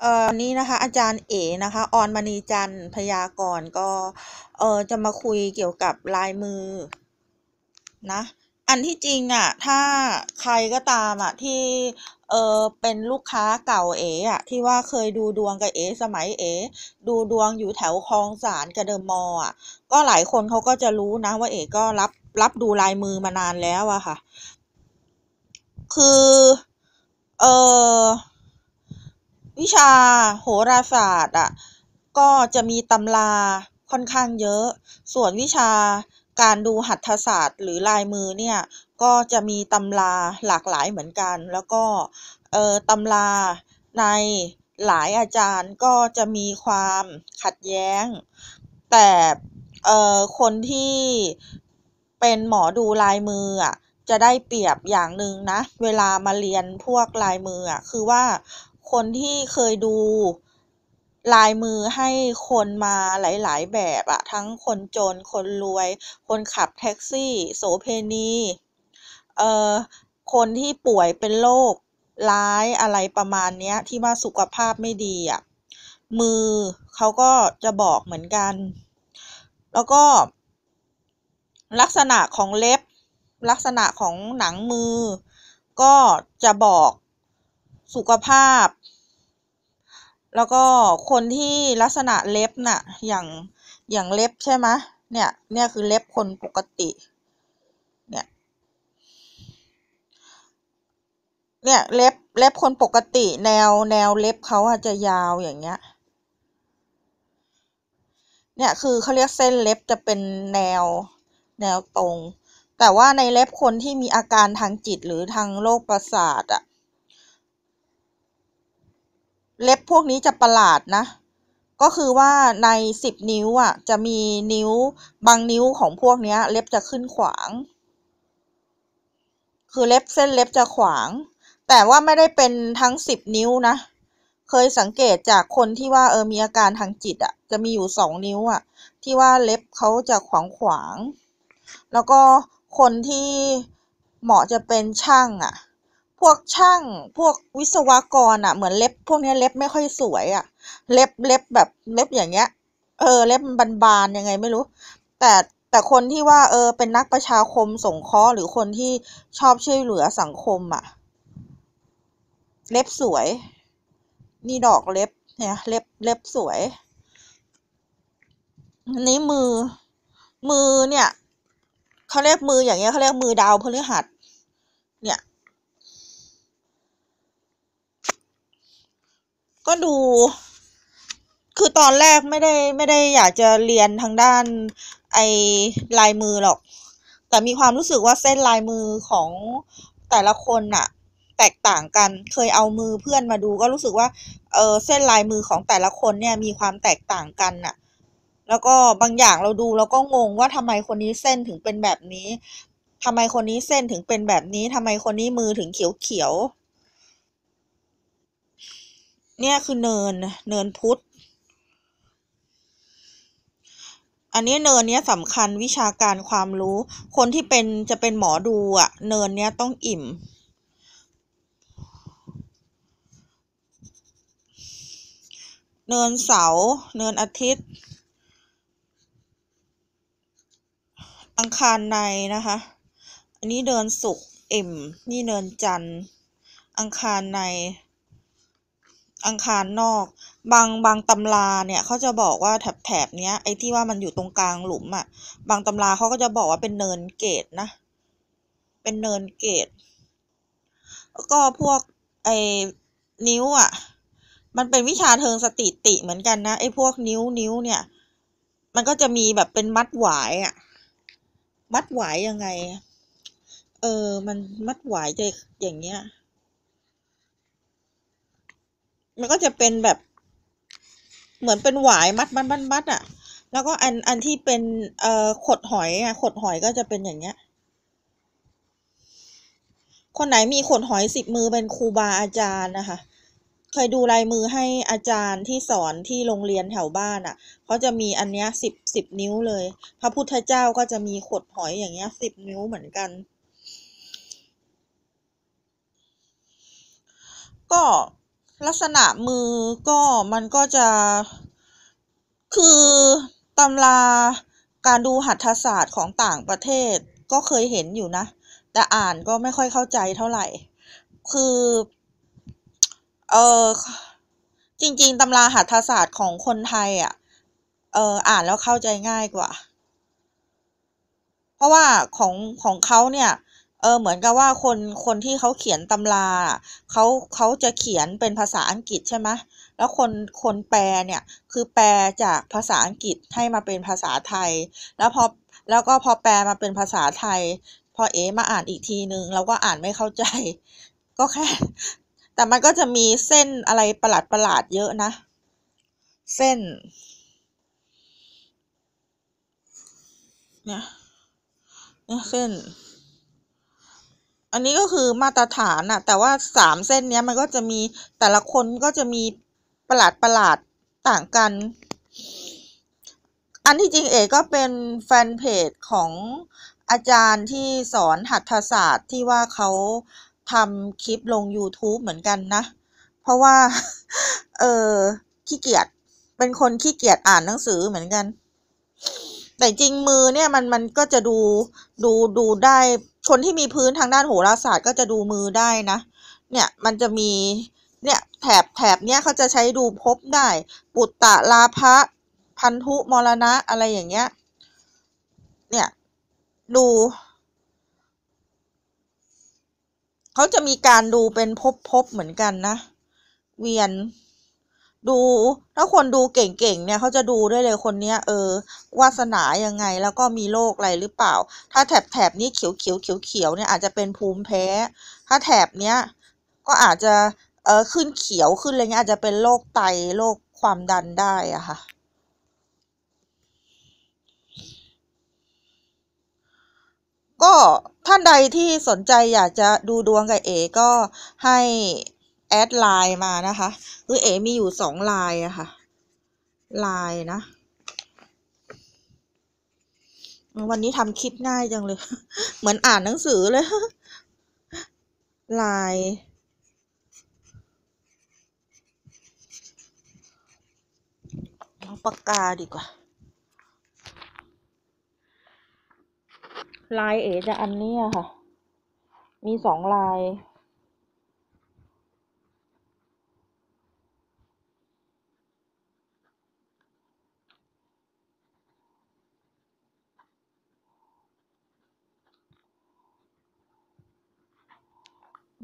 เอ่อนี้นะคะ อาจารย์เอ๋นะคะออนมณีจันพยากรก็เออจะมาคุยเกี่ยวกับลายมือนะอันที่จริงอะ่ะถ้าใครก็ตามอะ่ะที่เออเป็นลูกค้าเก่าเอ๋อ่ะที่ว่าเคยดูดวงกับเอ๋สมัยเอ๋ดูดวงอยู่แถวคลองสารกระเดมมอ อ่ะก็หลายคนเขาก็จะรู้นะว่าเอ๋ก็รับรับดูลายมือมานานแล้วอะค่ะ คือเออวิชาโหราศาสตร์อ่ะก็จะมีตำราค่อนข้างเยอะ ส่วนวิชาการดูหัตถศาสตร์หรือลายมือเนี่ยก็จะมีตำราหลากหลายเหมือนกัน แล้วก็เออตำราในหลายอาจารย์ก็จะมีความขัดแย้ง แต่เออคนที่เป็นหมอดูลายมืออ่ะจะได้เปรียบอย่างหนึ่งนะเวลามาเรียนพวกลายมืออ่ะคือว่าคนที่เคยดูลายมือให้คนมาหลายๆ แบบอะทั้งคนจนคนรวยคนขับแท็กซี่โสเพณีเอ่อคนที่ป่วยเป็นโรคร้ายอะไรประมาณเนี้ย ที่ว่าสุขภาพไม่ดีอะมือเขาก็จะบอกเหมือนกัน แล้วก็ลักษณะของเล็บลักษณะของหนังมือก็จะบอกสุขภาพ แล้วก็คนที่ลักษณะเล็บนะ่ะอย่างอย่างเล็บใช่ไหมเนี่ยเนี่ยคือเล็บคนปกติเนี่ยเนี่ยเล็บเล็บคนปกติแนวแนวเล็บเขาอาจจะยาวอย่างเงี้ยเนี่ยคือเขาเรียกเส้นเล็บจะเป็นแนวแนวตรง แต่ว่าในเล็บคนที่มีอาการทางจิตหรือทางโรคประสาทอะเล็บพวกนี้จะประหลาดนะ ก็คือว่าในสิบนิ้วอ่ะ จะมีนิ้วบางนิ้วของพวกนี้เล็บจะขึ้นขวาง คือเล็บเส้นเล็บจะขวาง แต่ว่าไม่ได้เป็นทั้งสิบนิ้วนะ เคยสังเกตจากคนที่ว่าเออมีอาการทางจิตอ่ะ จะมีอยู่สองนิ้วอ่ะ ที่ว่าเล็บเขาจะขวางขวาง แล้วก็คนที่เหมาะจะเป็นช่างอ่ะพวกช่างพวกวิศวกรอ่ะเหมือนเล็บพวกนี้เล็บไม่ค่อยสวยอ่ะเล็บเล็บแบบเล็บอย่างเงี้ยเออเล็บมันบานๆยังไงไม่รู้ แต่แต่คนที่ว่าเออเป็นนักประชาคมสงเคราะห์หรือคนที่ชอบช่วยเหลือสังคมอ่ะเล็บสวยนี่ดอกเล็บเนี่ยเล็บเล็บสวยอันนี้มือมือเนี่ยเขาเรียกมืออย่างเงี้ยเขาเรียกมือดาวพฤหัสก็ดู คือตอนแรกไม่ได้ไม่ได้อยากจะเรียนทางด้าน ไอลายมือหรอก แต่มีความรู้สึกว่าเส้นลายมือของแต่ละคนอะแตกต่างกัน เคยเอามือเพื่อนมาดูก็รู้สึกว่า เออเส้นลายมือของแต่ละคนเนี่ยมีความแตกต่างกันน่ะ แล้วก็บางอย่างเราดูเราก็งงว่าทำไมคนนี้เส้นถึงเป็นแบบนี้ ทำไมคนนี้เส้นถึงเป็นแบบนี้ ทำไมคนนี้มือถึงเขียวเขียวเนี่ยคือเนินเนินพุทธอันนี้เนินเนี้ยสำคัญวิชาการความรู้ คนที่เป็นจะเป็นหมอดูอะ่ะ เนินเนี้ยต้องอิ่ม เนินเสาเนินอาทิตย์ อังคารในนะคะ อันนี้เดินสุกอิ่ม นี่เนินจันทร์อังคารในอังคารนอก บางบางตำราเนี่ย เขาจะบอกว่าแถบแถบเนี้ยไอ้ที่ว่ามันอยู่ตรงกลางหลุมอะ่ะ บางตำราเขาก็จะบอกว่าเป็นเนินเกตนะเป็นเนินเกตแล้วก็พวก ไอ้นิ้วอะ่ะ มันเป็นวิชาเทิงสติติเหมือนกันนะไอ้พวกนิ้วนิ้วเนี่ย มันก็จะมีแบบเป็นมัดหวายอะ่ะมัดหวายยังไง เออ มันมัดหวายจะอย่างเงี้ยมันก็จะเป็นแบบ เหมือนเป็นหวายมัดมัดมัดมัดอ่ะ แล้วก็อันอันที่เป็นเอ่อขดหอยอ่ะ ขดหอยก็จะเป็นอย่างเงี้ย คนไหนมีขดหอยสิบมือเป็นครูบาอาจารย์นะคะเคยดูลายมือให้อาจารย์ที่สอนที่โรงเรียนแถวบ้านอ่ะเขาจะมีอันเนี้ยสิบสิบนิ้วเลยพระพุทธเจ้าก็จะมีขดหอยอย่างเงี้ยสิบนิ้วเหมือนกัน ก็ลักษณะมือก็มันก็จะคือตำรา การดูหัตถศาสตร์ของต่างประเทศ ก็เคยเห็นอยู่นะ แต่อ่านก็ไม่ค่อยเข้าใจเท่าไหร่ คือ เออจริงๆตำราหัตถศาสตร์ของคนไทยอะ่ะเอออ่านแล้วเข้าใจง่ายกว่า เพราะว่าของของเขาเนี่ยเออเหมือนกับว่าคนคนที่เขาเขียนตำราเขาเขาจะเขียนเป็นภาษาอังกฤษใช่ไหมแล้วคนคนแปลเนี่ย คือแปลจากภาษาอังกฤษให้มาเป็นภาษาไทย แล้วพอแล้วก็พอแปลมาเป็นภาษาไทย พอเอมาอ่านอีกทีนึงเราก็อ่านไม่เข้าใจ ก็แค่ แต่มันก็จะมีเส้นอะไรประหลาดประหลาดเยอะนะ เส้น เนี่ยเนี่ยเส้นอันนี้ก็คือมาตรฐานอะแต่ว่าสามเส้นเนี้ยมันก็จะมีแต่ละคนก็จะมีประหลาดประหลาดต่างกัน อันที่จริงเอกก็เป็นแฟนเพจของอาจารย์ที่สอนหัตถศาสตร์ที่ว่าเขาทำคลิปลง YouTube เหมือนกันนะ เพราะว่า เออขี้เกียจเป็นคนขี้เกียจอ่านหนังสือเหมือนกันแต่จริงมือเนี่ยมันมันก็จะดูดูดูได้ คนที่มีพื้นทางด้านโหราศาสตร์ก็จะดูมือได้นะ เนี่ย มันจะมีเนี่ย แถบแถบเนี้ยเขาจะใช้ดูพบได้ ปุตตะลาภะพันธุ มรณะ อะไรอย่างเงี้ยเนี่ย ดู เขาจะมีการดูเป็นพบพบเหมือนกันนะ เวียนดูถ้าคนดูเก่งๆ เนี่ยเขาจะดูได้เลยคนเนี้ยเออวาสนายังไงแล้วก็มีโรคอะไรหรือเปล่า ถ้าแถบแถบนี้เขียวเขียวเขียวเขียวเนี่ยอาจจะเป็นภูมิแพ้ ถ้าแถบเนี้ยก็อาจจะเออขึ้นเขียวขึ้นอะไรเงี้ยอาจจะเป็นโรคไตโรคความดันได้อะค่ะก็ท่านใดที่สนใจอยากจะดูดวงกับเอก็ให้แอดไลน์มานะคะ คือเอ๋มีอยู่สองไลน์อะคะ่ะไลน์นะ วันนี้ทำคิดง่ายจังเลย เหมือนอ่านหนังสือเลยไลน์ปากกาดีกว่าลายเอ จะอันนี้อะค่ะ มีสองลาย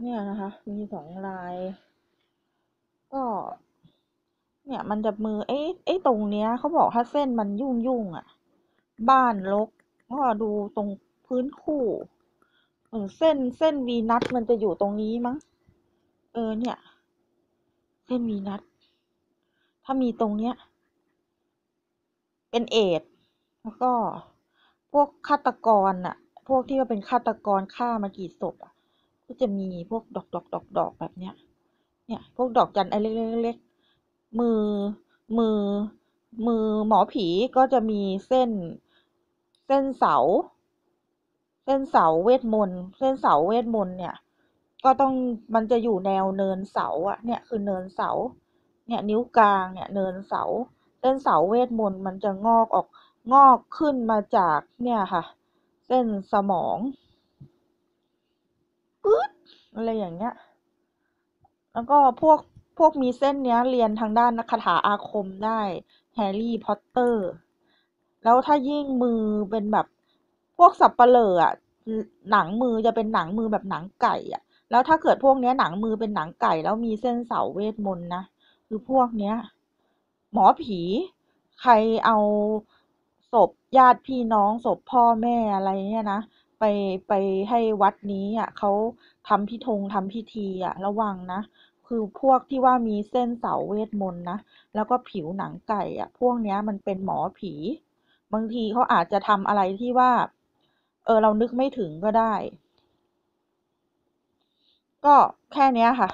เนี่ยนะคะ มีสองลาย ก็ เนี่ย มันจะมือ เอ้เอ้ตรงเนี้ยเขาบอกถ้าเส้นมันยุ่งยุ่งอ่ะ บ้านลก ก็ดูตรงพื้นคู่เหมือนเส้นเส้นวีนัทมันจะอยู่ตรงนี้มั้ง เออเนี่ย เส้นวีนัทถ้ามีตรงเนี้ย เป็นเอทแล้วก็ พวกฆาตกรอ่ะ พวกที่ว่าเป็นฆาตกรฆ่ามากี่ศพอ่ะก็จะมีพวกดอกดอกดอกดอกแบบเนี้ยเนี่ยพวกดอกจันไอเล็กเล็กมือมือมือหมอผีก็จะมีเส้นเส้นเสา เส้นเสาเวทมนต์เส้นเสาเวทมนต์เนี่ยก็ต้องมันจะอยู่แนวเนินเสาอะเนี่ยคือเนินเสาเนี่ยนิ้วกลางเนี่ยเนินเสา เส้นเสาเวทมนต์มันจะงอกออกงอกขึ้นมาจากเนี่ยค่ะ เส้นสมองป๊ดอะไรอย่างเงี้ย แล้วก็พวก พวกมีเส้นเนี้ยเรียนทางด้านนักคาถาอาคมได้แฮร์รี่พอตเตอร์ แล้วถ้ายิ่งมือเป็นแบบพวกสับปเปลืออะหนังมือจะเป็นหนังมือแบบหนังไก่อะแล้วถ้าเกิดพวกเนี้ยหนังมือเป็นหนังไก่ แล้วมีเส้นเสาเวทมนต์นะ คือพวกเนี้ยหมอผี ใครเอา ศพญาติพี่น้องศพพ่อแม่อะไรเนี่ยนะไปไปให้วัดนี้ อ่ะเขาทำพิธงทำพิธีอ่ะ ระวัง นะ คือพวกที่ว่ามีเส้นเสาเวท มนต์นะ แล้วก็ผิวหนังไก่ อ่ะ พวกเนี้ยมันเป็นหมอผี บางทีเขาอาจจะทำอะไรที่ว่า เออ เรานึกไม่ถึงก็ได้ ก็แค่นี้ค่ะ